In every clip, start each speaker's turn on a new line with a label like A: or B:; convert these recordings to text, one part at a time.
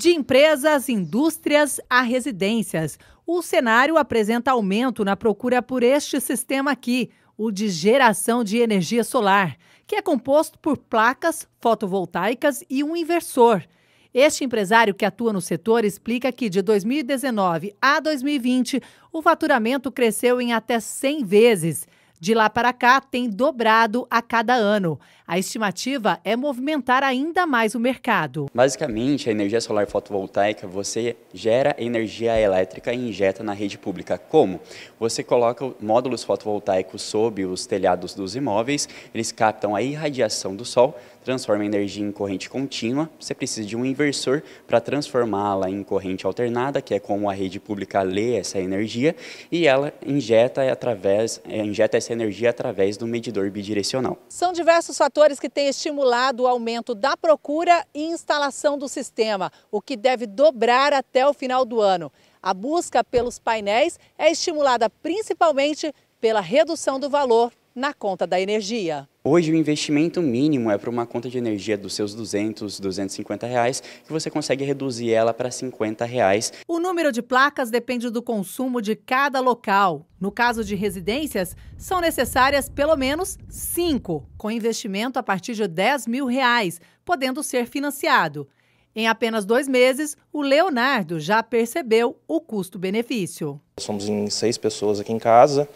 A: De empresas, indústrias a residências, o cenário apresenta aumento na procura por este sistema aqui, o de geração de energia solar, que é composto por placas fotovoltaicas e um inversor. Este empresário que atua no setor explica que de 2019 a 2020 o faturamento cresceu em até 100 vezes de lá para cá, tem dobrado a cada ano. A estimativa é movimentar ainda mais o mercado.
B: Basicamente, a energia solar fotovoltaica, você gera energia elétrica e injeta na rede pública. Como? Você coloca módulos fotovoltaicos sob os telhados dos imóveis, eles captam a irradiação do sol, transforma a energia em corrente contínua, você precisa de um inversor para transformá-la em corrente alternada, que é como a rede pública lê essa energia, e ela injeta, através, é, injeta essa energia através do medidor bidirecional.
A: São diversos fatores que têm estimulado o aumento da procura e instalação do sistema, o que deve dobrar até o final do ano. A busca pelos painéis é estimulada principalmente pela redução do valor na conta da energia.
B: Hoje o investimento mínimo é para uma conta de energia dos seus 200, 250 reais, que você consegue reduzir ela para 50 reais.
A: O número de placas depende do consumo de cada local. No caso de residências, são necessárias pelo menos cinco, com investimento a partir de 10 mil reais, podendo ser financiado. Em apenas dois meses, o Leonardo já percebeu o custo-benefício.
B: Somos em seis pessoas aqui em casa,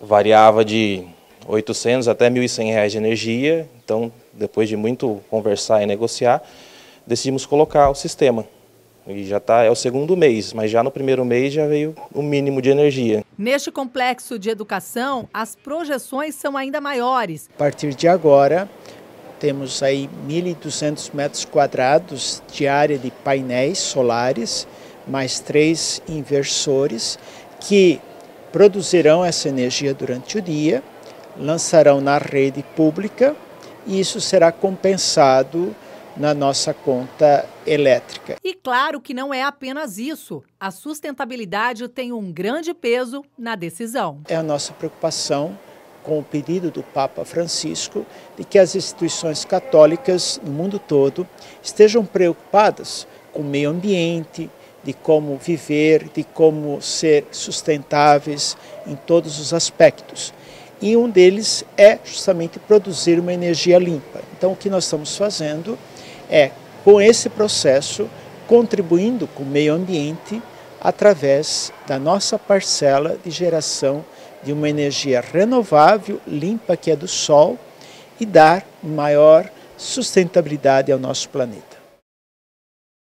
B: variava de 800 até 1.100 reais de energia. Então, depois de muito conversar e negociar, decidimos colocar o sistema. E já tá, é o segundo mês, mas já no primeiro mês já veio o um mínimo de energia.
A: Neste complexo de educação, as projeções são ainda maiores.
C: A partir de agora, temos aí 1.200 metros quadrados de área de painéis solares, mais três inversores que produzirão essa energia durante o dia lançarão na rede pública e isso será compensado na nossa conta elétrica.
A: E claro que não é apenas isso. A sustentabilidade tem um grande peso na decisão.
C: É a nossa preocupação com o pedido do Papa Francisco de que as instituições católicas no mundo todo estejam preocupadas com o meio ambiente, de como viver, de como ser sustentáveis em todos os aspectos e um deles é justamente produzir uma energia limpa. Então, o que nós estamos fazendo é, com esse processo, contribuindo com o meio ambiente através da nossa parcela de geração de uma energia renovável, limpa, que é do Sol, e dar maior sustentabilidade ao nosso planeta.